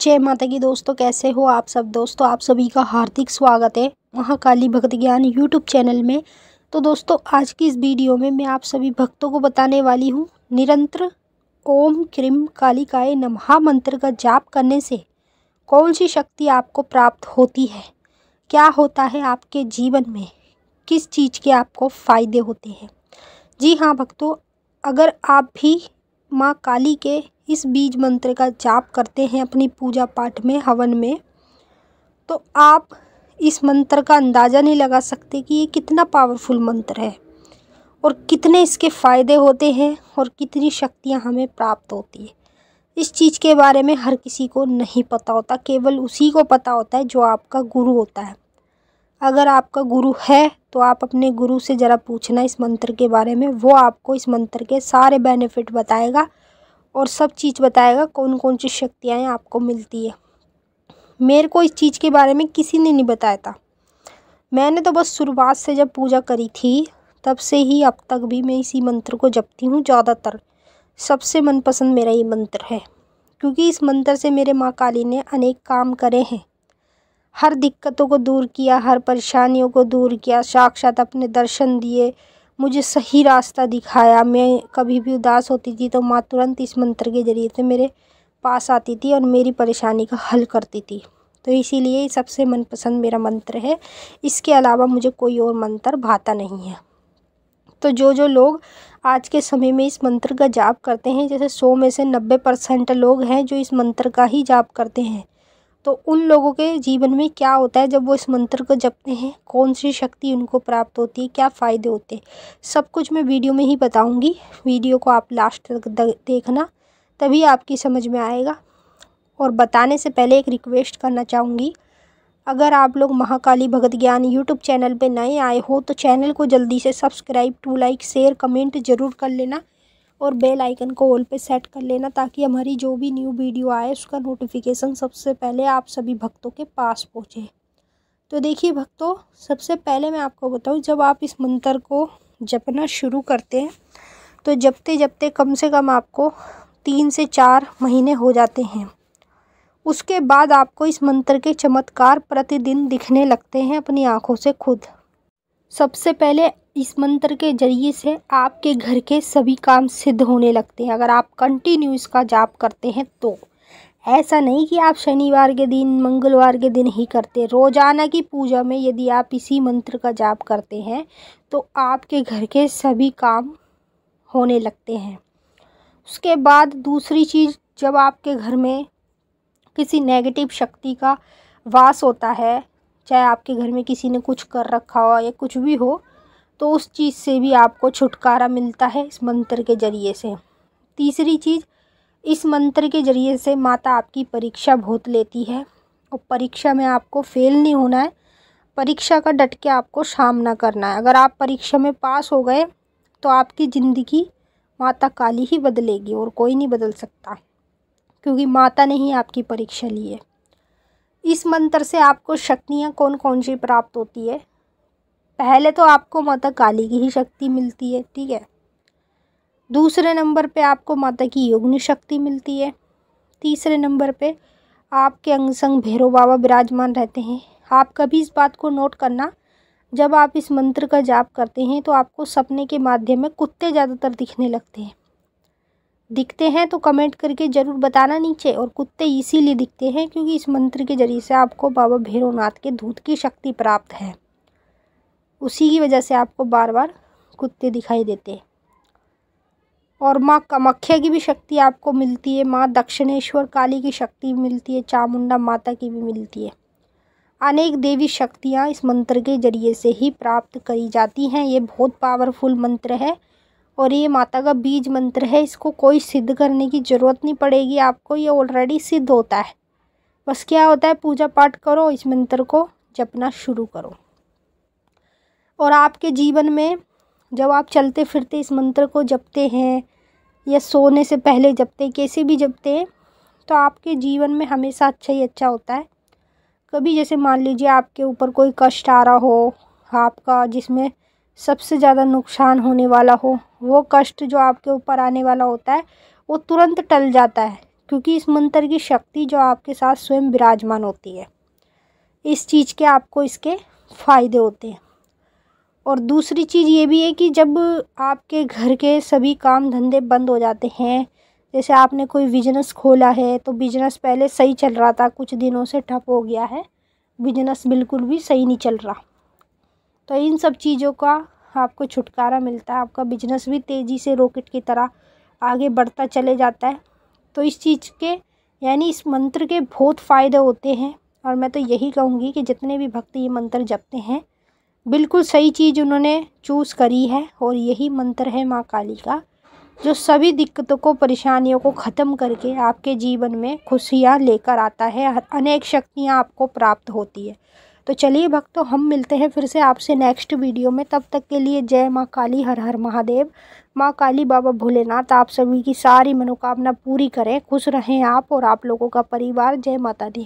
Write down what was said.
जय माता की दोस्तों कैसे हो आप सब दोस्तों आप सभी का हार्दिक स्वागत है महाकाली भक्त ज्ञान यूट्यूब चैनल में तो दोस्तों आज की इस वीडियो में मैं आप सभी भक्तों को बताने वाली हूँ निरंतर ओम क्रीम काय नमहा मंत्र का जाप करने से कौन सी शक्ति आपको प्राप्त होती है क्या होता है आपके जीवन में किस चीज़ के आपको फ़ायदे होते हैं जी हाँ भक्तों अगर आप भी माँ काली के इस बीज मंत्र का जाप करते हैं अपनी पूजा पाठ में हवन में तो आप इस मंत्र का अंदाज़ा नहीं लगा सकते कि ये कितना पावरफुल मंत्र है और कितने इसके फ़ायदे होते हैं और कितनी शक्तियाँ हमें प्राप्त होती है इस चीज़ के बारे में हर किसी को नहीं पता होता केवल उसी को पता होता है जो आपका गुरु होता है अगर आपका गुरु है तो आप अपने गुरु से ज़रा पूछना इस मंत्र के बारे में वो आपको इस मंत्र के सारे बेनिफिट बताएगा और सब चीज़ बताएगा कौन कौन सी शक्तियाँ आपको मिलती है मेरे को इस चीज़ के बारे में किसी ने नहीं बताया था मैंने तो बस शुरुआत से जब पूजा करी थी तब से ही अब तक भी मैं इसी मंत्र को जपती हूँ ज़्यादातर सबसे मनपसंद मेरा ये मंत्र है क्योंकि इस मंत्र से मेरे माँ काली ने अनेक काम करे हैं हर दिक्कतों को दूर किया हर परेशानियों को दूर किया साक्षात अपने दर्शन दिए मुझे सही रास्ता दिखाया मैं कभी भी उदास होती थी तो माँ तुरंत इस मंत्र के ज़रिए से मेरे पास आती थी और मेरी परेशानी का हल करती थी तो इसीलिए सबसे मनपसंद मेरा मंत्र है इसके अलावा मुझे कोई और मंत्र भाता नहीं है तो जो जो लोग आज के समय में इस मंत्र का जाप करते हैं जैसे सौ में से नब्बे परसेंट लोग हैं जो इस मंत्र का ही जाप करते हैं तो उन लोगों के जीवन में क्या होता है जब वो इस मंत्र को जपते हैं कौन सी शक्ति उनको प्राप्त होती है क्या फ़ायदे होते हैं सब कुछ मैं वीडियो में ही बताऊंगी वीडियो को आप लास्ट तक देखना तभी आपकी समझ में आएगा और बताने से पहले एक रिक्वेस्ट करना चाहूँगी अगर आप लोग महाकाली भगत ज्ञान यूट्यूब चैनल पर नए आए हो तो चैनल को जल्दी से subscribe to like share comment ज़रूर कर लेना और बेल आइकन को ऑल पे सेट कर लेना ताकि हमारी जो भी न्यू वीडियो आए उसका नोटिफिकेशन सबसे पहले आप सभी भक्तों के पास पहुँचे तो देखिए भक्तों सबसे पहले मैं आपको बताऊँ जब आप इस मंत्र को जपना शुरू करते हैं तो जपते जपते कम से कम आपको तीन से चार महीने हो जाते हैं उसके बाद आपको इस मंत्र के चमत्कार प्रतिदिन दिखने लगते हैं अपनी आँखों से खुद सबसे पहले इस मंत्र के ज़रिए से आपके घर के सभी काम सिद्ध होने लगते हैं अगर आप कंटिन्यू इसका जाप करते हैं तो ऐसा नहीं कि आप शनिवार के दिन मंगलवार के दिन ही करते रोज़ाना की पूजा में यदि आप इसी मंत्र का जाप करते हैं तो आपके घर के सभी काम होने लगते हैं उसके बाद दूसरी चीज़ जब आपके घर में किसी नेगेटिव शक्ति का वास होता है चाहे आपके घर में किसी ने कुछ कर रखा हो या कुछ भी हो तो उस चीज़ से भी आपको छुटकारा मिलता है इस मंत्र के ज़रिए से तीसरी चीज़ इस मंत्र के ज़रिए से माता आपकी परीक्षा भोत लेती है और परीक्षा में आपको फेल नहीं होना है परीक्षा का डट के आपको सामना करना है अगर आप परीक्षा में पास हो गए तो आपकी ज़िंदगी माता काली ही बदलेगी और कोई नहीं बदल सकता क्योंकि माता ने ही आपकी परीक्षा ली है इस मंत्र से आपको शक्तियाँ कौन कौन सी प्राप्त होती है पहले तो आपको माता काली की ही शक्ति मिलती है ठीक है दूसरे नंबर पे आपको माता की योगनी शक्ति मिलती है तीसरे नंबर पे आपके अंग संग भैरव बाबा विराजमान रहते हैं आप कभी इस बात को नोट करना जब आप इस मंत्र का जाप करते हैं तो आपको सपने के माध्यम में कुत्ते ज़्यादातर दिखने लगते हैं दिखते हैं तो कमेंट करके ज़रूर बताना नीचे और कुत्ते इसीलिए दिखते हैं क्योंकि इस मंत्र के ज़रिए से आपको बाबा भैरवनाथ के दूध की शक्ति प्राप्त है उसी की वजह से आपको बार बार कुत्ते दिखाई देते हैं और माँ कामाख्या की भी शक्ति आपको मिलती है माँ दक्षिणेश्वर काली की शक्ति मिलती है चामुंडा माता की भी मिलती है अनेक देवी शक्तियाँ इस मंत्र के जरिए से ही प्राप्त करी जाती हैं ये बहुत पावरफुल मंत्र है और ये माता का बीज मंत्र है इसको कोई सिद्ध करने की ज़रूरत नहीं पड़ेगी आपको ये ऑलरेडी सिद्ध होता है बस क्या होता है पूजा पाठ करो इस मंत्र को जपना शुरू करो और आपके जीवन में जब आप चलते फिरते इस मंत्र को जपते हैं या सोने से पहले जपते कैसे भी जपते हैं तो आपके जीवन में हमेशा अच्छा ही अच्छा होता है कभी जैसे मान लीजिए आपके ऊपर कोई कष्ट आ रहा हो आपका जिसमें सबसे ज़्यादा नुकसान होने वाला हो वो कष्ट जो आपके ऊपर आने वाला होता है वो तुरंत टल जाता है क्योंकि इस मंत्र की शक्ति जो आपके साथ स्वयं विराजमान होती है इस चीज़ के आपको इसके फ़ायदे होते हैं और दूसरी चीज़ ये भी है कि जब आपके घर के सभी काम धंधे बंद हो जाते हैं जैसे आपने कोई बिजनेस खोला है तो बिजनेस पहले सही चल रहा था कुछ दिनों से ठप हो गया है बिजनेस बिल्कुल भी सही नहीं चल रहा तो इन सब चीज़ों का आपको छुटकारा मिलता है आपका बिजनेस भी तेज़ी से रॉकेट की तरह आगे बढ़ता चले जाता है तो इस चीज़ के यानी इस मंत्र के बहुत फ़ायदे होते हैं और मैं तो यही कहूँगी कि जितने भी भक्त ये मंत्र जपते हैं बिल्कुल सही चीज़ उन्होंने चूज़ करी है और यही मंत्र है माँ काली का जो सभी दिक्कतों को परेशानियों को ख़त्म करके आपके जीवन में खुशियाँ लेकर आता है अनेक शक्तियाँ आपको प्राप्त होती है तो चलिए भक्तों हम मिलते हैं फिर से आपसे नेक्स्ट वीडियो में तब तक के लिए जय माँ काली हर हर महादेव माँ काली बाबा भोलेनाथ आप सभी की सारी मनोकामना पूरी करें खुश रहें आप और आप लोगों का परिवार जय माता दी